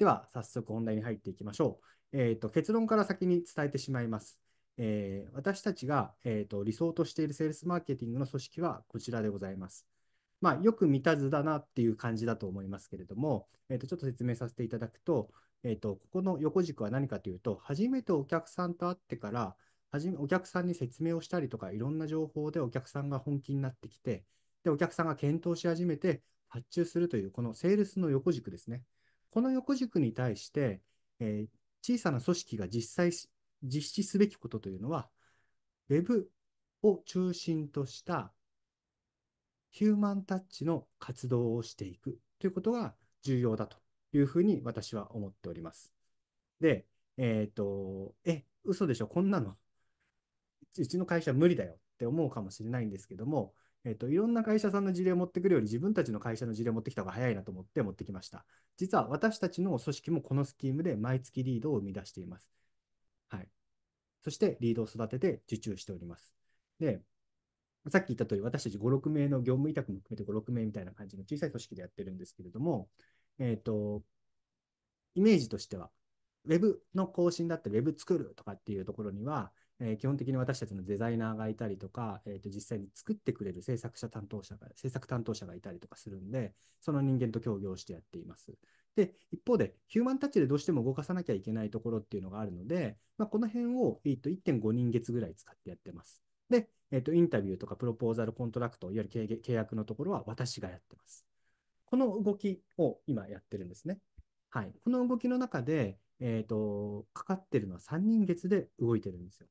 では、早速本題に入っていきましょう。えーと、結論から先に伝えてしまいます。えー、私たちが、えーと、理想としているセールスマーケティングの組織はこちらでございます。まあ、よく見た図だなっていう感じだと思いますけれども、えーと、ちょっと説明させていただくと、えー、とここの横軸は何かというと、初めてお客さんと会ってから、はめお客さんに説明をしたりとか、いろんな情報でお客さんが本気になってきて、でお客さんが検討し始めて発注するという、このセールスの横軸ですね。この横軸に対して、えー、小さな組織が実際実施すべきことというのは、Web を中心としたヒューマンタッチの活動をしていくということが重要だというふうに私は思っております。で、えっ、ー、と、え、嘘でしょ、こんなの、うちの会社無理だよって思うかもしれないんですけども、えっと、いろんな会社さんの事例を持ってくるより、自分たちの会社の事例を持ってきた方が早いなと思って持ってきました。実は私たちの組織もこのスキームで毎月リードを生み出しています。はい。そして、リードを育てて受注しております。で、さっき言った通り、私たち5、6名の業務委託も含めて5、6名みたいな感じの小さい組織でやってるんですけれども、えっ、ー、と、イメージとしては、Web の更新だったり、Web 作るとかっていうところには、えー、基本的に私たちのデザイナーがいたりとか、えー、と実際に作ってくれる制作者担当者が、制作担当者がいたりとかするんで、その人間と協業してやっています。で、一方で、ヒューマンタッチでどうしても動かさなきゃいけないところっていうのがあるので、まあ、この辺を、えー、と1.5人月ぐらい使ってやってます。で、えー、とインタビューとかプロポーザルコントラクト、いわゆる契約のところは私がやってます。この動きを今やってるんですね。はい。この動きの中で、えっ、ー、と、かかってるのは3人月で動いてるんですよ。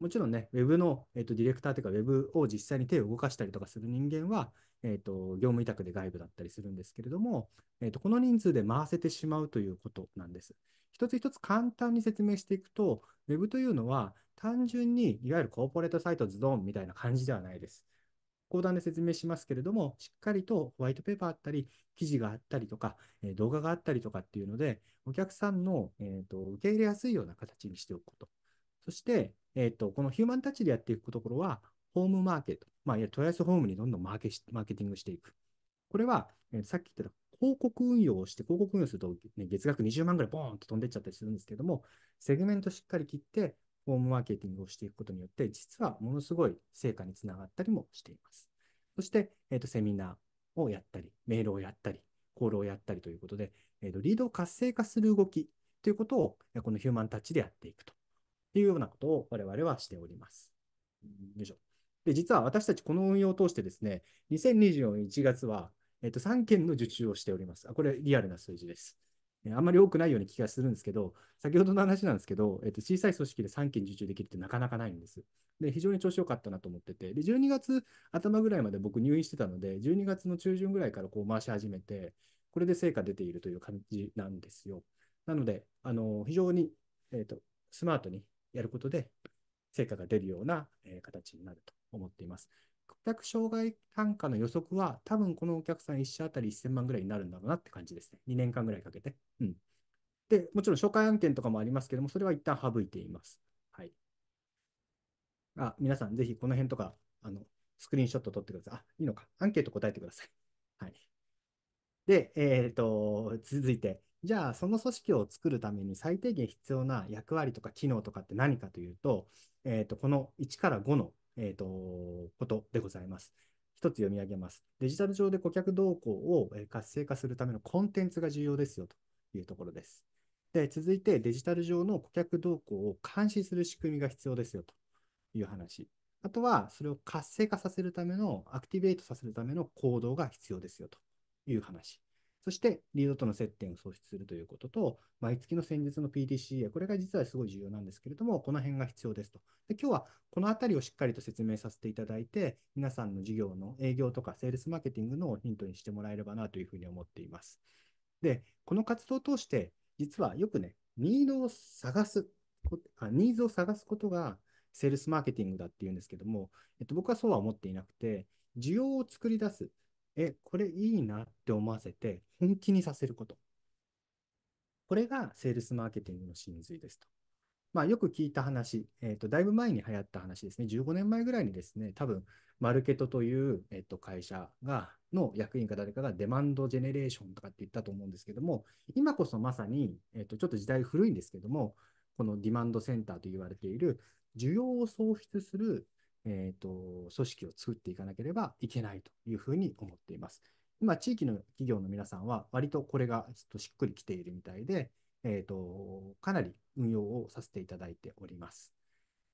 もちろんね、Web の、えー、とディレクターというか、Web を実際に手を動かしたりとかする人間は、えーと、業務委託で外部だったりするんですけれども、えーと、この人数で回せてしまうということなんです。一つ一つ簡単に説明していくと、Web というのは単純にいわゆるコーポレートサイトズドンみたいな感じではないです。講談で説明しますけれども、しっかりとホワイトペーパーあったり、記事があったりとか、え動画があったりとかっていうので、お客さんの、えーと受け入れやすいような形にしておくこと。そして、えっ、ー、と、このヒューマンタッチでやっていくところは、ホームマーケット、まあ、いや、トライアスホームにどんどんマーケマーケティングしていく。これは、えー、さっき言った広告運用をして、広告運用すると、ね、月額20万ぐらいボーンと飛んでっちゃったりするんですけども、セグメントしっかり切って、ホームマーケティングをしていくことによって、実はものすごい成果につながったりもしています。そして、えっ、ー、と、セミナーをやったり、メールをやったり、コールをやったりということで、えっ、ー、と、リードを活性化する動きということを、このヒューマンタッチでやっていくというようなことを我々はしております。よいしょ。で、実は私たちこの運用を通してですね、2024年1月は、えっと、3件の受注をしております。あこれ、リアルな数字です。あんまり多くないような気がするんですけど、先ほどの話なんですけど、えっと、小さい組織で3件受注できるってなかなかないんです。で、非常に調子良かったなと思ってて、で、12月頭ぐらいまで僕入院してたので、12月の中旬ぐらいからこう回し始めて、これで成果出ているという感じなんですよ。なので、あの非常に、えとスマートにやることで、成果が出るような、え形になると思っています。顧客障害単価の予測は、多分このお客さん1社当たり1000万ぐらいになるんだろうなって感じですね。2年間ぐらいかけて。うん。で、もちろん紹介案件とかもありますけども、それは一旦省いています。はい。あ、皆さん、ぜひこの辺とか、あの、スクリーンショット撮ってください。あ、いいのか。アンケート答えてください。はい。で、えっ、ー、と、続いて、じゃあその組織を作るために最低限必要な役割とか機能とかって何かというと、えー、とこの1から5の、えー、とことでございます。一つ読み上げます。デジタル上で顧客動向を活性化するためのコンテンツが重要ですよというところです。で続いてデジタル上の顧客動向を監視する仕組みが必要ですよという話。あとはそれを活性化させるためのアクティベートさせるための行動が必要ですよという話。そして、リードとの接点を創出するということと、毎月の先日の PDCA、これが実はすごい重要なんですけれども、この辺が必要ですと。で今日はこのあたりをしっかりと説明させていただいて、皆さんの事業の営業とかセールスマーケティングのヒントにしてもらえればなというふうに思っています。で、この活動を通して、実はよくね、ニードを探す、あニーズを探すことがセールスマーケティングだっていうんですけども、えっと、僕はそうは思っていなくて、需要を作り出す、え、これいいなって思わせて、本気にさせること。これがセールスマーケティングの真髄ですと。まあ、よく聞いた話、えーと、だいぶ前に流行った話ですね、15年前ぐらいにですね、多分マルケトという、えー、と会社がの役員か誰かがデマンドジェネレーションとかって言ったと思うんですけども、今こそまさに、えー、とちょっと時代古いんですけども、このディマンドセンターと言われている、需要を創出するえーと、組織を作っていかなければいけないというふうに思っています。今、地域の企業の皆さんは、割とこれがちょっとしっくりきているみたいで、えーとかなり運用をさせていただいております。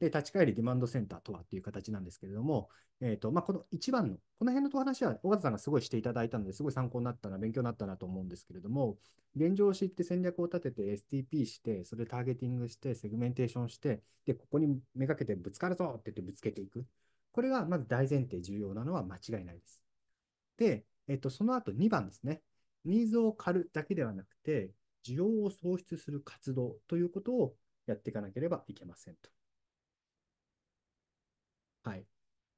で、立ち返りディマンドセンターとはっていう形なんですけれども、えっ、ー、と、まあ、この一番の、この辺のお話は、尾形さんがすごいしていただいたので、すごい参考になったな、勉強になったなと思うんですけれども、現状を知って戦略を立てて STP して、それターゲティングして、セグメンテーションして、で、ここにめがけてぶつかるぞって言ってぶつけていく。これがまず大前提重要なのは間違いないです。で、えっ、ー、と、その後2番ですね。ニーズを狩るだけではなくて、需要を創出する活動ということをやっていかなければいけませんと。はい。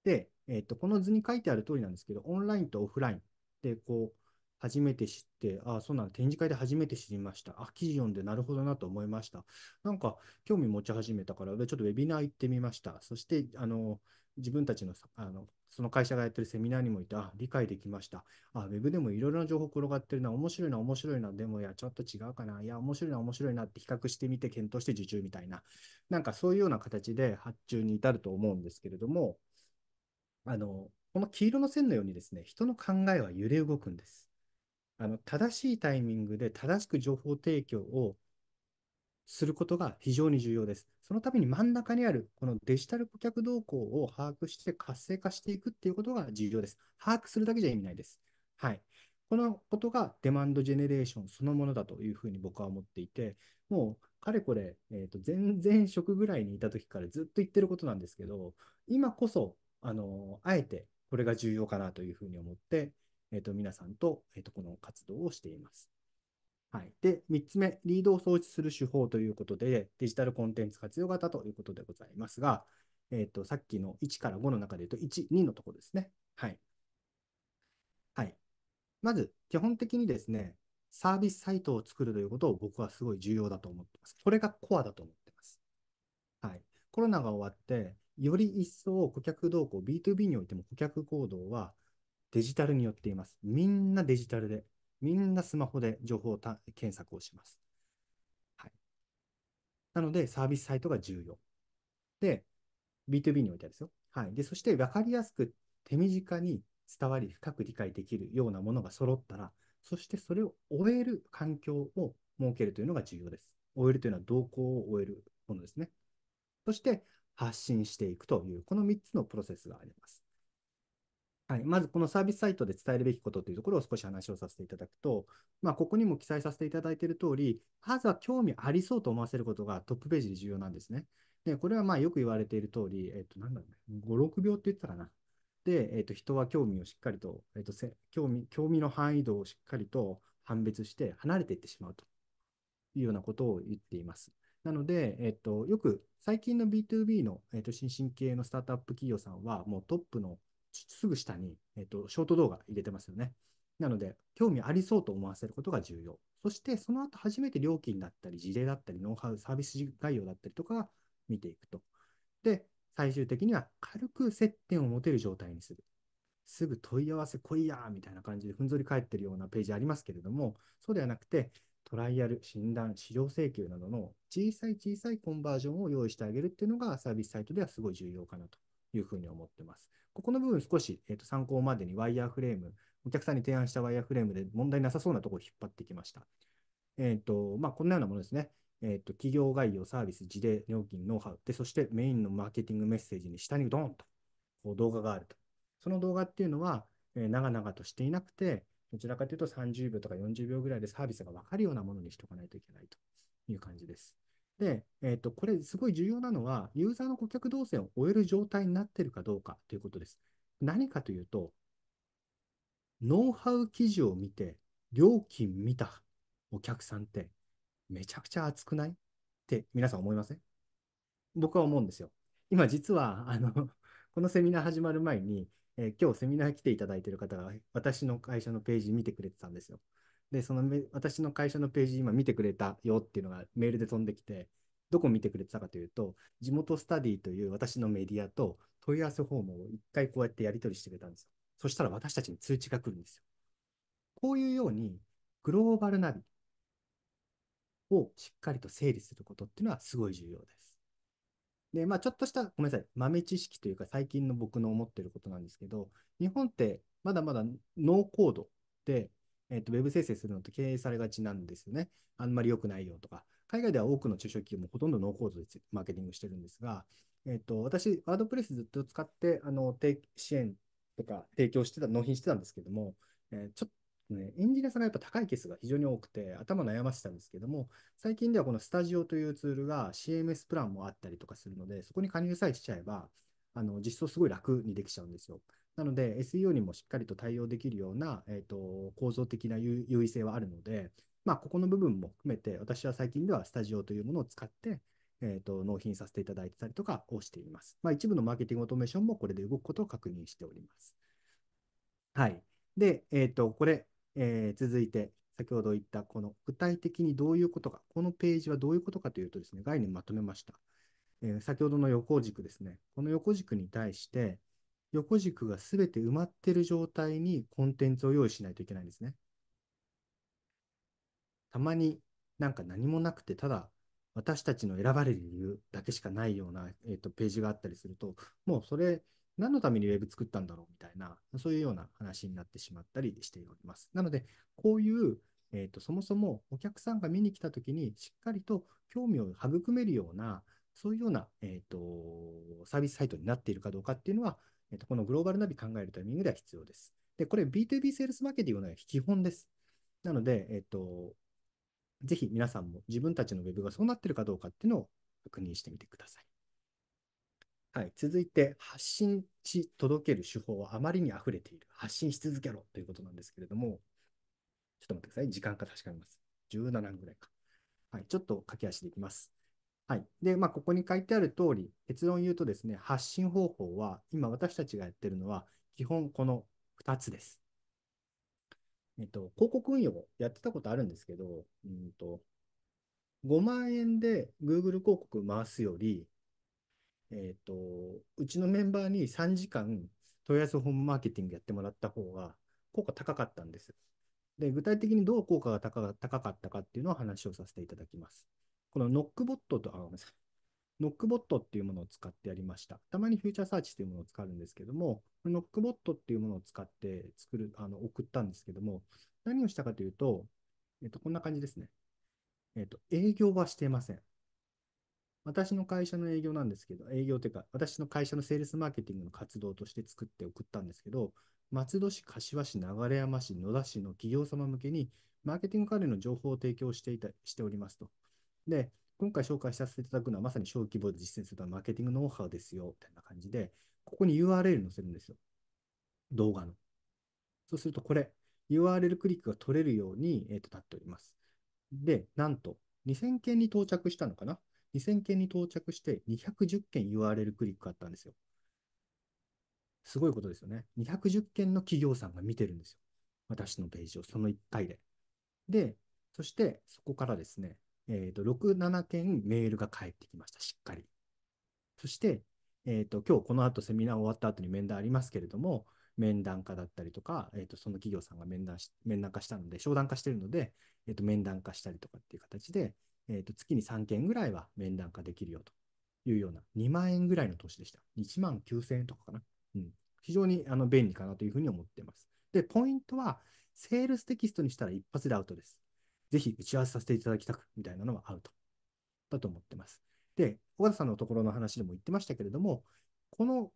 で、えっと、この図に書いてある通りなんですけど、オンラインとオフラインで、こう、初めて知って、ああ、そうなの、展示会で初めて知りました。あ、記事読んでなるほどなと思いました。なんか、興味持ち始めたから、でちょっとウェビナー行ってみました。そして、あの、自分たちのあのその会社がやってるセミナーにもいて、あ、理解できました。あ、ウェブでもいろいろな情報転がってるな、面白いな、面白いな、でもいや、ちょっと違うかな、いや、面白いな、面白いなって比較してみて、検討して受注みたいな、なんかそういうような形で発注に至ると思うんですけれども、あの、この黄色の線のようにですね、人の考えは揺れ動くんです。あの正しいタイミングで正しく情報提供をすることが非常に重要です。そのために真ん中にあるこのデジタル顧客動向を把握して活性化していくっていうことが重要です。把握するだけじゃ意味ないです。はい。このことがデマンドジェネレーションそのものだというふうに僕は思っていて、もうかれこれ、えーと、全然職ぐらいにいた時からずっと言ってることなんですけど、今こそ、あのあえてこれが重要かなというふうに思って、えーと、皆さんと,、えーとこの活動をしています。はい、で3つ目、リードを創出する手法ということで、デジタルコンテンツ活用型ということでございますが、えーと、とさっきの1から5の中で言うと、1、2のところですね。はい。はい、まず、基本的にですね、サービスサイトを作るということを僕はすごい重要だと思ってます。これがコアだと思ってます。はい、コロナが終わって、より一層顧客動向、B2B においても顧客行動はデジタルによっています。みんなデジタルで。みんなスマホで情報検索をします。はい、なので、サービスサイトが重要。で、B2B においてはですよ。はい、でそして、分かりやすく手短に伝わり、深く理解できるようなものが揃ったら、そしてそれを終える環境を設けるというのが重要です。終えるというのは動向を終えるものですね。そして、発信していくという、この3つのプロセスがあります。はい、まずこのサービスサイトで伝えるべきことというところを少し話をさせていただくと、まあ、ここにも記載させていただいている通り、まずは興味ありそうと思わせることがトップページで重要なんですね。で、これはまあよく言われている通り、えっと、なんだろうね、5、6秒って言ってたかな。で、えっと、人は興味をしっかりと、えっとせ興味、興味の範囲度をしっかりと判別して離れていってしまうというようなことを言っています。なので、えっと、よく最近の B2B の、えっと、新進系のスタートアップ企業さんは、もうトップのすぐ下に、えっと、ショート動画入れてますよね。なので、興味ありそうと思わせることが重要。そして、その後初めて料金だったり、事例だったり、ノウハウ、サービス概要だったりとか見ていくと。で、最終的には軽く接点を持てる状態にする。すぐ問い合わせ来いやーみたいな感じでふんぞり返ってるようなページありますけれども、そうではなくて、トライアル、診断、資料請求などの小さい小さいコンバージョンを用意してあげるっていうのがサービスサイトではすごい重要かなというふうに思ってます。ここの部分少し、えー、と参考までにワイヤーフレーム、お客さんに提案したワイヤーフレームで問題なさそうなところを引っ張ってきました。えっ、ー、と、まあ、こんなようなものですね。えっ、ー、と、企業概要、サービス、事例、料金、ノウハウ。で、そしてメインのマーケティングメッセージに下にドーンとこう動画があると。その動画っていうのは、えー、長々としていなくて、どちらかというと30秒とか40秒ぐらいでサービスが分かるようなものにしておかないといけないという感じです。で、えっ、ー、と、これすごい重要なのは、ユーザーの顧客動線を終える状態になっているかどうかということです。何かというと、ノウハウ記事を見て、料金見たお客さんってめちゃくちゃ熱くないって皆さん思いません僕は思うんですよ。今実は、あの このセミナー始まる前に、えー、今日セミナー来ていただいている方が私の会社のページ見てくれてたんですよ。で、その私の会社のページ今見てくれたよっていうのがメールで飛んできて、どこ見てくれてたかというと、地元スタディという私のメディアと問い合わせフォームを一回こうやってやり取りしてくれたんですよ。そしたら私たちに通知が来るんですよ。こういうように、グローバルナビをしっかりと整理することっていうのはすごい重要です。で、まあちょっとした、ごめんなさい、豆知識というか最近の僕の思ってることなんですけど、日本ってまだまだノーコードでえっと、ウェブ生成するのって経営されがちなんですよね。あんまり良くないよとか。海外では多くの中小企業もほとんどノーコードでマーケティングしてるんですが、えっと、私、ワードプレスずっと使ってあの支援とか提供してた、納品してたんですけども、えー、ちょっとね、エンジニアさんがやっぱ高いケースが非常に多くて頭悩ませたんですけども、最近ではこのスタジオというツールが CMS プランもあったりとかするので、そこに加入さえしちゃえば、あの実装すごい楽にできちゃうんですよ。なので、SEO にもしっかりと対応できるような、えーと、構造的な優位性はあるので、まあ、ここの部分も含めて、私は最近ではスタジオというものを使って、えーと、納品させていただいてたりとかをしています。まあ、一部のマーケティングオートメーションもこれで動くことを確認しております。はい。で、えーと、とこれ、えー、続いて、先ほど言ったこの具体的にどういうことか、このページはどういうことかというとですね、概念まとめました。えー、先ほどの横軸ですね、この横軸に対して、横軸がすべて埋まってる状態にコンテンツを用意しないといけないんですね。たまになんか何もなくて、ただ私たちの選ばれる理由だけしかないような、えーと、ページがあったりすると、もうそれ何のためにウェブ作ったんだろうみたいな、そういうような話になってしまったりしております。なので、こういうえーと、そもそもお客さんが見に来たときにしっかりと興味を育めるような、そういうような、えーとサービスサイトになっているかどうかっていうのは、えっと、このグローバルナビ考えるタイミングでは必要です。で、これ B2B セールスマーケティングの基本です。なので、えっと、ぜひ皆さんも自分たちの Web がそうなってるかどうかっていうのを確認してみてください。はい、続いて、発信し届ける手法はあまりに溢れている。発信し続けろということなんですけれども、ちょっと待ってください。時間か確かめます。17ぐらいか。はい、ちょっと駆け足でいきます。はい。で、まあ、ここに書いてある通り、結論言うとですね、発信方法は、今私たちがやってるのは、基本この2つです。えっと、広告運用をやってたことあるんですけど、うんと、5万円で Google 広告回すより、えっと、うちのメンバーに3時間、問い合わせホームマーケティングやってもらった方が、効果高かったんです。で、具体的にどう効果が高かったかっていうのを話をさせていただきます。このノックボットと、あ、ごめんなさい。ノックボットっていうものを使ってやりました。たまにフューチャーサーチというものを使うんですけども、ノックボットっていうものを使って作る、あの送ったんですけども、何をしたかというと、えっと、こんな感じですね。えっと、営業はしていません。私の会社の営業なんですけど、営業というか、私の会社のセールスマーケティングの活動として作って送ったんですけど、松戸市、柏市、流山市、野田市の企業様向けに、マーケティング関連の情報を提供していたしておりますと。で、今回紹介させていただくのは、まさに小規模で実践するマーケティングノウハウですよ、みたいな感じで、ここに URL 載せるんですよ。動画の。そうすると、これ、URL クリックが取れるように、えっとなっております。で、なんと、2000件に到着したのかな ?2000 件に到着して210件 URL クリックあったんですよ。すごいことですよね。210件の企業さんが見てるんですよ。私のページを、その1回で。で、そしてそこからですね、えーと、6、7件メールが返ってきました、しっかり。そして、えーと、今日この後セミナー終わった後に面談ありますけれども、面談家だったりとか、えーと、とその企業さんが面談し面談化したので、商談化してるので、えー、と面談化したりとかっていう形で、えー、と月に3件ぐらいは面談化できるよというような、2万円ぐらいの投資でした。1万9000円とかかな。うん、非常にあの便利かなというふうに思っています。で、ポイントは、セールステキストにしたら一発でアウトです。ぜひ打ち合わせさせていただきたくみたいなのはアウトだと思ってます。で、小形さんのところの話でも言ってましたけれども、この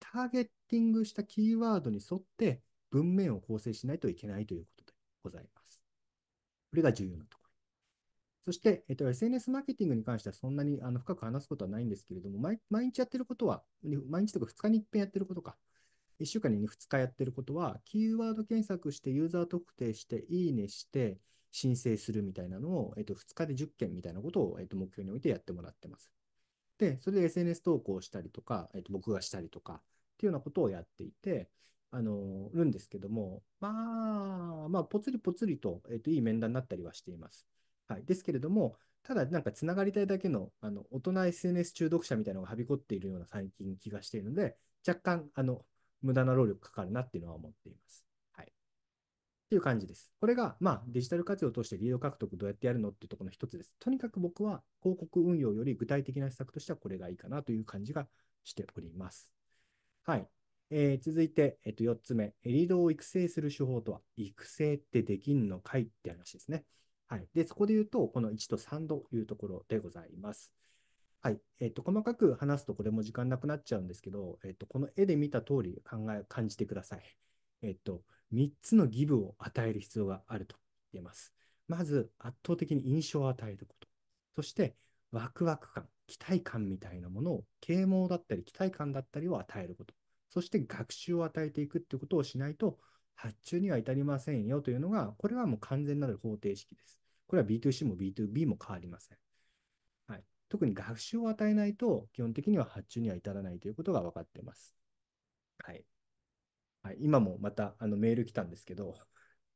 ターゲッティングしたキーワードに沿って文面を構成しないといけないということでございます。これが重要なところ。そして、えっと、SNS マーケティングに関してはそんなにあの深く話すことはないんですけれども毎、毎日やってることは、毎日とか2日に一遍やってることか、1週間に2日やってることは、キーワード検索してユーザー特定して、いいねして、申請するみたいなのを、えっと、2日で10件みたいなことを、えっと、目標においてやってもらってます。で、それで SNS 投稿したりとか、えっと、僕がしたりとかっていうようなことをやっていて、あの、るんですけども、まあ、まあ、ぽつりぽつりと、えっと、いい面談になったりはしています。はい。ですけれども、ただ、なんか、つながりたいだけの、あの、大人 SNS 中毒者みたいなのがはびこっているような最近気がしているので、若干、あの、無駄な労力かかるなっていうのは思っています。はい。っていう感じです。これが、まあ、デジタル活用を通してリード獲得どうやってやるのっていうところの一つです。とにかく僕は広告運用より具体的な施策としてはこれがいいかなという感じがしております。はい。えー、続いて、えっと、4つ目。リードを育成する手法とは、育成ってできんのかいって話ですね。はい。で、そこで言うと、この1と3というところでございます。はい、えっ、ー、と、細かく話すとこれも時間なくなっちゃうんですけど、えっ、ー、と、この絵で見た通り考え、感じてください。えっ、ー、と、3つのギブを与える必要があると言えます。まず、圧倒的に印象を与えること。そして、ワクワク感、期待感みたいなものを、啓蒙だったり、期待感だったりを与えること。そして、学習を与えていくってことをしないと、発注には至りませんよというのが、これはもう完全なる方程式です。これは B2C も B2B も変わりません。特に学習を与えないと、基本的には発注には至らないということが分かっています。はい。はい、今もまたあのメール来たんですけど、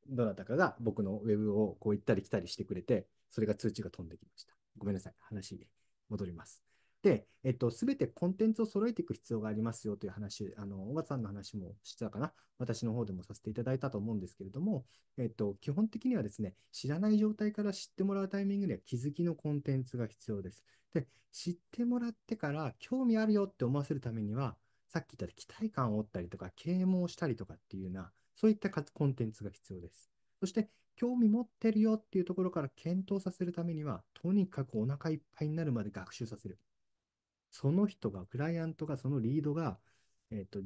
どなたかが僕のウェブをこう行ったり来たりしてくれて、それが通知が飛んできました。ごめんなさい。話戻ります。で、えっと、すべてコンテンツを揃えていく必要がありますよという話、あの、小川さんの話もしてたかな、私の方でもさせていただいたと思うんですけれども、えっと、基本的にはですね、知らない状態から知ってもらうタイミングでは気づきのコンテンツが必要です。で、知ってもらってから興味あるよって思わせるためには、さっき言った期待感を折ったりとか、啓蒙したりとかっていうような、そういったコンテンツが必要です。そして、興味持ってるよっていうところから検討させるためには、とにかくお腹いっぱいになるまで学習させる。その人が、クライアントが、そのリードが、えっ、と、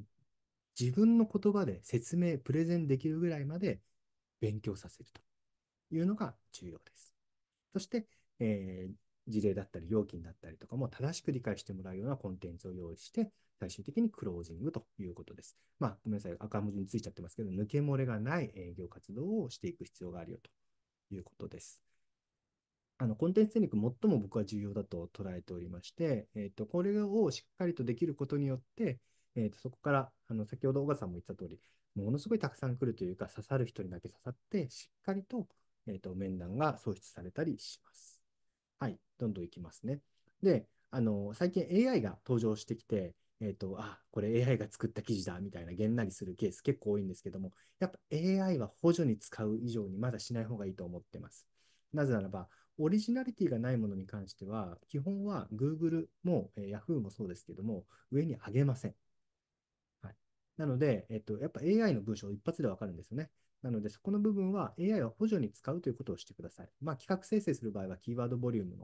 自分の言葉で説明、プレゼンできるぐらいまで勉強させるというのが重要です。そして、えー、事例だったり、料金だったりとかも正しく理解してもらうようなコンテンツを用意して、最終的にクロージングということです。まあ、ごめんなさい、赤文字についちゃってますけど、抜け漏れがない営業活動をしていく必要があるよということです。あのコンテンツ戦略、最も僕は重要だと捉えておりまして、えーと、これをしっかりとできることによって、えーと、そこからあの先ほど小川さんも言った通り、ものすごいたくさん来るというか、刺さる人にだけ刺さって、しっかりと,、えーと、と面談が創出されたりします。はい、どんどんいきますね。で、あの最近 AI が登場してきて、えーと、あ、これ AI が作った記事だみたいなげんなりするケース結構多いんですけども、やっぱ AI は補助に使う以上にまだしない方がいいと思ってます。なぜならば、オリジナリティがないものに関しては、基本は Google も、えー、Yahoo もそうですけども、上に上げません。はい、なので、えっと、やっぱ AI の文章一発でわかるんですよね。なので、そこの部分は AI を補助に使うということをしてください。まあ、企画生成する場合はキーワードボリューム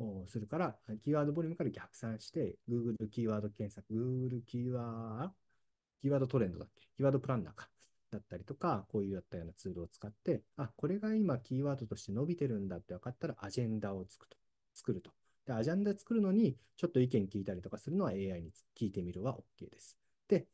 のするから、キーワードボリュームから逆算して、Google キーワード検索、Google キーワード、キーワードトレンドだっけキーワードプランナーか。だったりとか、こういうやったようなツールを使って、あ、これが今キーワードとして伸びてるんだって分かったら、アジェンダをつくと作ると。で、アジェンダ作るのに、ちょっと意見聞いたりとかするのは AI に聞いてみるは OK です。で、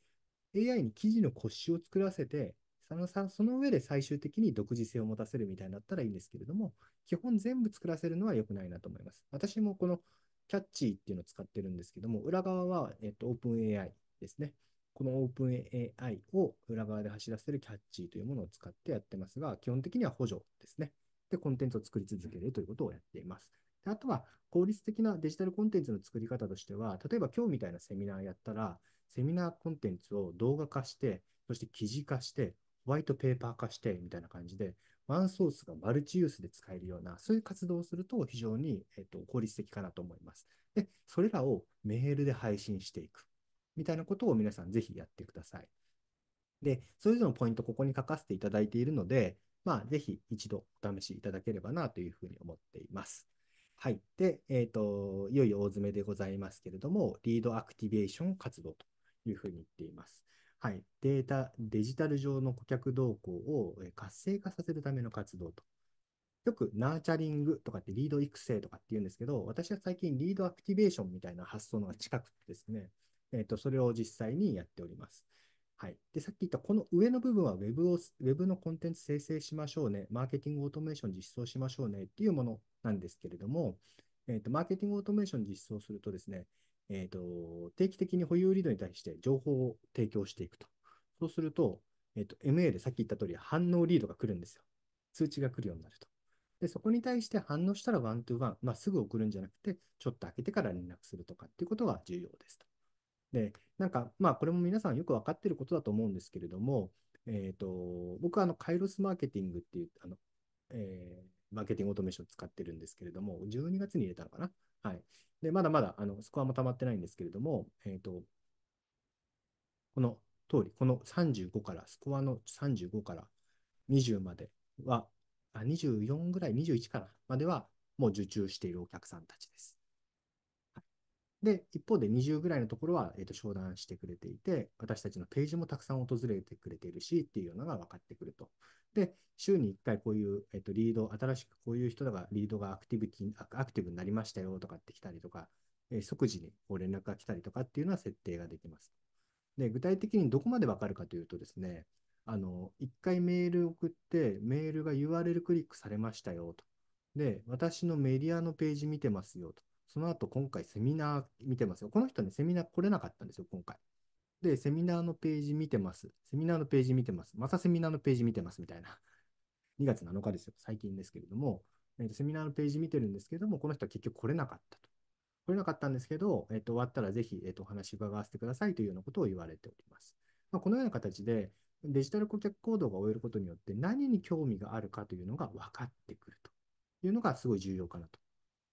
AI に記事の骨子を作らせて、そのその上で最終的に独自性を持たせるみたいになったらいいんですけれども、基本全部作らせるのは良くないなと思います。私もこのキャッチーっていうのを使ってるんですけども、裏側は、えっと、OpenAI ですね。この OpenAI を裏側で走らせるキャッチーというものを使ってやってますが、基本的には補助ですね。で、コンテンツを作り続けるということをやっています。であとは、効率的なデジタルコンテンツの作り方としては、例えば今日みたいなセミナーやったら、セミナーコンテンツを動画化して、そして記事化して、ホワイトペーパー化して、みたいな感じで、ワンソースがマルチユースで使えるような、そういう活動をすると非常に、えっと、効率的かなと思います。で、それらをメールで配信していく。みたいなことを皆さんぜひやってください。で、それぞれのポイント、ここに書かせていただいているので、まあ、ぜひ一度お試しいただければなというふうに思っています。はい。で、えっ、ー、と、いよいよ大詰めでございますけれども、リードアクティベーション活動というふうに言っています。はい。データ、デジタル上の顧客動向を活性化させるための活動と。よくナーチャリングとかってリード育成とかって言うんですけど、私は最近リードアクティベーションみたいな発想のが近くてですね、えっ、ー、と、それを実際にやっております。はい。で、さっき言ったこの上の部分は Web を、Web のコンテンツ生成しましょうね。マーケティングオートメーション実装しましょうねっていうものなんですけれども、えっ、ー、と、マーケティングオートメーション実装するとですね、えっ、ー、と、定期的に保有リードに対して情報を提供していくと。そうすると、えっ、ー、と、MA でさっき言った通り反応リードが来るんですよ。通知が来るようになると。で、そこに対して反応したらワントゥーワン、まあ、すぐ送るんじゃなくて、ちょっと開けてから連絡するとかっていうことが重要ですと。で、なんか、まあ、これも皆さんよく分かってることだと思うんですけれども、えーと、僕はあのカイロスマーケティングっていうあの、えー、マーケティングオートメーション使ってるんですけれども、12月に入れたのかな。はい、でまだまだあのスコアもたまってないんですけれども、えーと、この通り、この35から、スコアの35から20までは、あ24ぐらい、21からまではもう受注しているお客さんたちです。で、一方で20ぐらいのところは、えー、と商談してくれていて、私たちのページもたくさん訪れてくれているしっていうのが分かってくると。で、週に1回こういう、えー、とリード、新しくこういう人がリードがアクティブアクティブになりましたよとかって来たりとか、えー、即時にこう連絡が来たりとかっていうのは設定ができます。で、具体的にどこまで分かるかというとですね、あの1回メール送って、メールが URL クリックされましたよと。で、私のメディアのページ見てますよと。その後今回セミナー見てますよ。この人ね、セミナー来れなかったんですよ、今回。で、セミナーのページ見てます。セミナーのページ見てます。またセミナーのページ見てますみたいな。2月7日ですよ、最近ですけれども、えーと、セミナーのページ見てるんですけれども、この人は結局来れなかったと。来れなかったんですけど、えーと、終わったらぜひ、えーと、お話伺わせてくださいというようなことを言われております。まあ、このような形で、デジタル顧客行動が終えることによって何に興味があるかというのが分かってくるというのがすごい重要かなと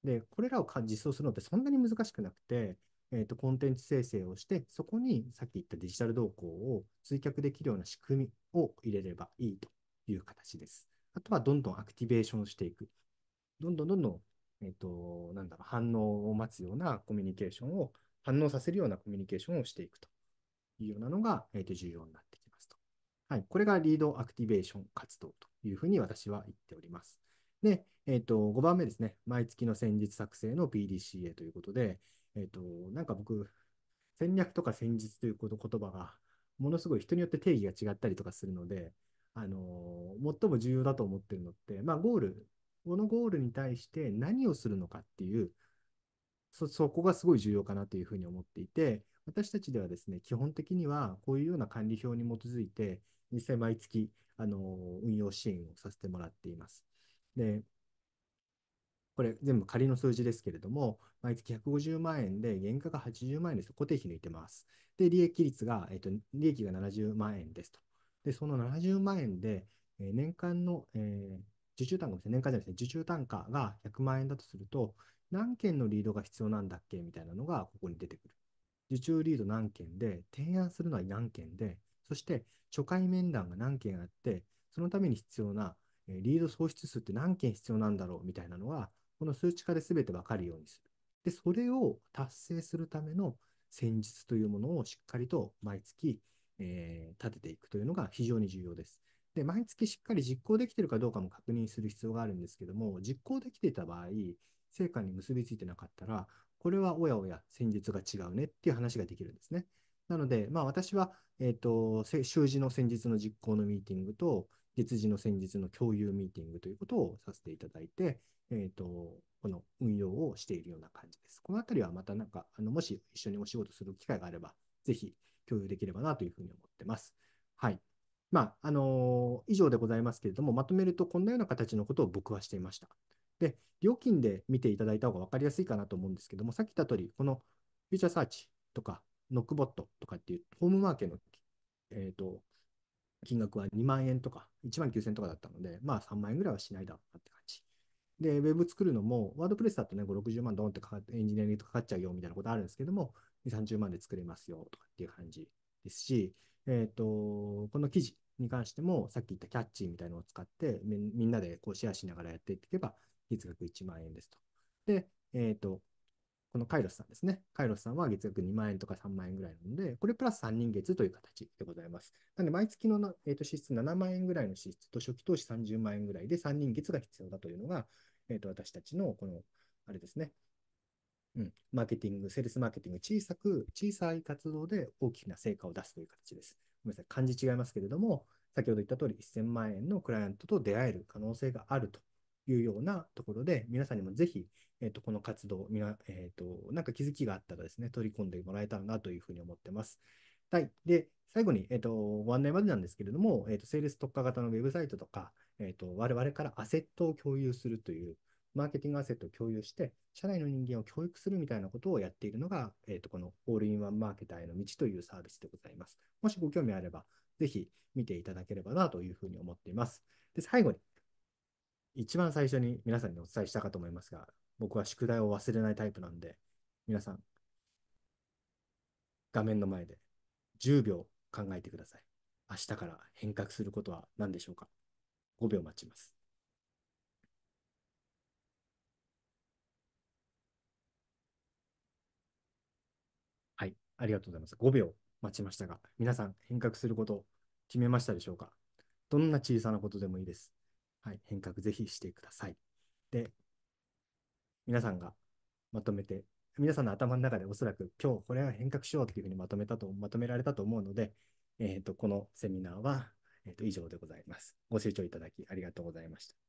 で、これらを実装するのってそんなに難しくなくて、えーと、コンテンツ生成をして、そこにさっき言ったデジタル動向を追却できるような仕組みを入れればいいという形です。あとはどんどんアクティベーションしていく。どんどんどんどん、えーと、なんだろう反応を待つようなコミュニケーションを、反応させるようなコミュニケーションをしていくというようなのが、えーと重要になってきますと。はい、これがリードアクティベーション活動というふうに私は言っております。で、えーと、5番目ですね、毎月の戦術作成の PDCA ということで、えーと、なんか僕、戦略とか戦術という言葉が、ものすごい人によって定義が違ったりとかするので、あのー、最も重要だと思ってるのって、まあ、ゴール、このゴールに対して何をするのかっていう、そ、そこがすごい重要かなというふうに思っていて、私たちではですね、基本的にはこういうような管理表に基づいて、実際毎月、あのー、運用支援をさせてもらっています。で、これ全部仮の数字ですけれども、毎月150万円で、原価が80万円ですと、固定費抜いてます。で、利益率が、えっと、利益が70万円ですと。で、その70万円で、え年間の、えー、受注単価、年間じゃなすね、受注単価が100万円だとすると、何件のリードが必要なんだっけみたいなのがここに出てくる。受注リード何件で、提案するのは何件で、そして初回面談が何件あって、そのために必要なリード喪失数って何件必要なんだろうみたいなのは、この数値化で全て分かるようにする。で、それを達成するための戦術というものをしっかりと毎月、えー、立てていくというのが非常に重要です。で、毎月しっかり実行できているかどうかも確認する必要があるんですけども、実行できていた場合、成果に結びついてなかったら、これはおやおや戦術が違うねっていう話ができるんですね。なので、まあ、私は、えーと、と習字の戦術の実行のミーティングと、月次の先日の共有ミーティングということをさせていただいて、えっ、ー、と、この運用をしているような感じです。このあたりはまたなんか、あのもし一緒にお仕事する機会があれば、ぜひ共有できればなというふうに思ってます。はい。まあ、あのー、以上でございますけれども、まとめるとこんなような形のことを僕はしていました。で、料金で見ていただいた方が分かりやすいかなと思うんですけども、さっき言った通り、このフューチャーサーチとか、ノックボットとかっていうホームマーケの、えーと金額は2万円とか1万9000とかだったので、まあ3万円ぐらいはしないだろうなって感じ。で、ウェブ作るのも、ワードプレスだとね、5、60万ドンってかかって、エンジニアリングかかっちゃうよみたいなことあるんですけども、2、30万で作れますよとかっていう感じですし、えっ、と、この記事に関しても、さっき言ったキャッチーみたいなのを使って、みんなでこうシェアしながらやっていけば、月額1万円ですと。で、えっ、と、このカイロスさんですね。カイロスさんは月額2万円とか3万円ぐらいなので、これプラス3人月という形でございます。なので、毎月の、えー、と支出7万円ぐらいの支出と初期投資30万円ぐらいで3人月が必要だというのが、えー、と私たちのこの、あれですね、うん、マーケティング、セールスマーケティング、小さく、小さい活動で大きな成果を出すという形です。ごめんなさい、漢字違いますけれども、先ほど言った通り1000万円のクライアントと出会える可能性があるというようなところで、皆さんにもぜひえっ、ー、と、この活動、みな、えっ、ー、と、なんか気づきがあったらですね、取り込んでもらえたらなというふうに思ってます。はい。で、最後に、えっ、ー、と、ご案内までなんですけれども、えっ、と、セールス特化型のウェブサイトとか、えっ、と、我々からアセットを共有するという、マーケティングアセットを共有して、社内の人間を教育するみたいなことをやっているのが、えっ、と、このオールインワンマーケターへの道というサービスでございます。もしご興味あれば、ぜひ見ていただければなというふうに思っています。で、最後に、一番最初に皆さんにお伝えしたかと思いますが、僕は宿題を忘れないタイプなんで、皆さん、画面の前で10秒考えてください。明日から変革することは何でしょうか ?5 秒待ちます。はい、ありがとうございます。5秒待ちましたが、皆さん変革すること決めましたでしょうかどんな小さなことでもいいです。はい、変革ぜひしてください。で、皆さんがまとめて、皆さんの頭の中でおそらく今日これは変革しようっていうふうにまとめたと、まとめられたと思うので、えっ、ー、と、このセミナーは、えっ、ー、と、以上でございます。ご清聴いただきありがとうございました。